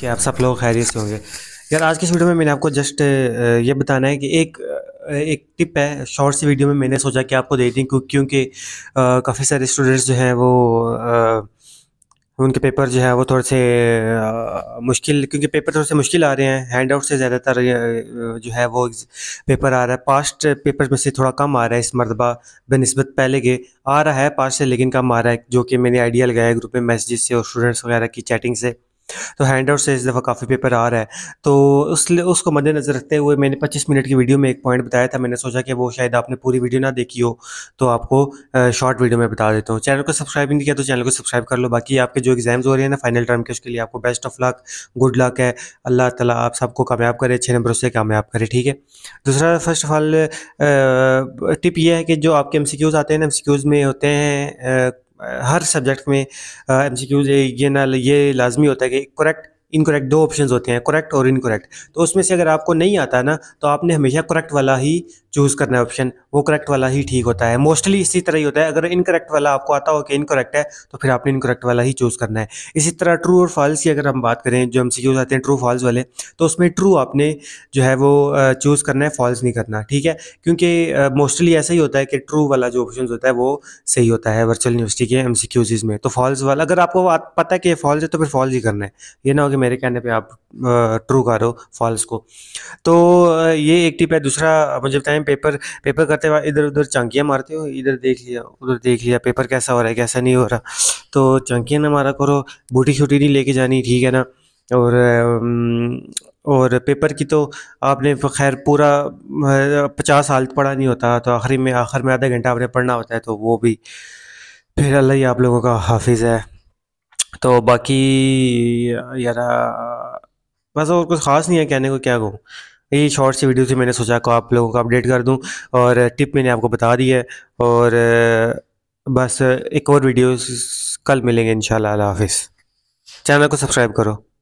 કે આપ સાબલોગ હેરીસ હોંગે યાર આજ કેસ વિડિયો મે મેને આપકો જસ્ટ યે બતાના હે કે એક એક ટિપ હે શોર્ટ સી વિડિયો મે મેને સોચા કે આપકો દે દે ક્યુ કે ક્યોકી काफी सारे સ્ટુડન્ટ્સ જો હે વો انકે પેપર જો હે વો થોડસે મુશ્કેલ ક્યોકી પેપર થોડસે મુશ્કેલ આ રહે હે હેન્ડ આઉટ સે જ્યાદાતર જો હે વો પેપર આ رہا હે પાસ્ટ પેપર્સ મે સે થોડા કમ આ رہا હે ਇਸ મરદાબા بنિસબત પેલે કે આ رہا હે પાસ્ટ સે લેકિન કમ આ رہا હે જો કે મેને આઈડિયા લગાયા ગ્રુપ મે મેસેજીસ સે ઓર સ્ટુડન્ટ્સ વગેરા કે ચેટિંગ સે तो हैंड आउट से इस दफ़ा काफ़ी पेपर आ रहा है तो उस उसको मद्देनज़र रखते हुए मैंने 25 मिनट की वीडियो में एक पॉइंट बताया था मैंने सोचा कि वो शायद आपने पूरी वीडियो ना देखी हो तो आपको शॉर्ट वीडियो में बता देता हूँ चैनल को सब्सक्राइब नहीं किया तो चैनल को सब्सक्राइब कर लो बाकी आपके जो एग्ज़ाम्स हो रहे हैं ना फाइनल टर्म के उसके लिए आपको best of luck good luck है अल्लाह तला आप सबको कामयाब करे अच्छे नंबरों से कामयाब करे ठीक है दूसरा फर्स्ट ऑफ ऑल टिप ये है कि जो आपके एम आते हैं ना एम में होते हैं हर सब्जेक्ट में एम सी क्यूज ये ना ये लाजमी होता है कि करेक्ट इनकोरेक्ट दो ऑप्शन होते हैं करेक्ट और इनकोरेक्ट तो उसमें से अगर आपको नहीं आता ना तो आपने हमेशा करेक्ट वाला ही चूज़ करना है ऑप्शन वो करेक्ट वाला ही ठीक होता है मोस्टली इसी तरह ही होता है अगर इनकरेक्ट वाला आपको आता हो कि इनकोरेक्ट है तो फिर आपने इनकोरेक्ट वाला ही चूज़ करना है इसी तरह ट्रू और फॉल्स की अगर हम बात करें जो हम सी आते हैं ट्रू फॉल्स वाले तो उसमें ट्रू आपने जो है वो चूज़ करना है फॉल्स नहीं करना ठीक है क्योंकि मोस्टली ऐसा ही होता है कि ट्रू वाला जो ऑप्शन होता है वो सही होता है वर्चुअल यूनिवर्सिटी के एम में तो फॉल्स वाला अगर आपको पता है कि फॉल्स है तो फिर फॉल्स ही करना है ये ना हो कि मेरे कहने पे आप ट्रू करो फॉल्स को तो ये एक टिप है दूसरा मुझे टाइम पेपर पेपर करते हुए इधर उधर चंकियाँ मारते हो इधर देख लिया उधर देख लिया पेपर कैसा हो रहा है कैसा नहीं हो रहा तो चंकियाँ ना मारा करो बूटी छूटी नहीं लेके जानी ठीक है ना और और पेपर की तो आपने खैर पूरा पचास साल पढ़ा नहीं होता तो आखिरी में आखिर में आधा घंटा आपने पढ़ना होता है तो वो भी फिर अल्लाह ही आप लोगों का हाफिज़ है तो बाकी यार बस और कुछ ख़ास नहीं है कहने को क्या कहूँ ये शॉर्ट सी वीडियो थी मैंने सोचा को आप लोगों को अपडेट कर दूं और टिप मैंने आपको बता दी है और बस एक और वीडियो कल मिलेंगे इन हाफिज़ चैनल को सब्सक्राइब करो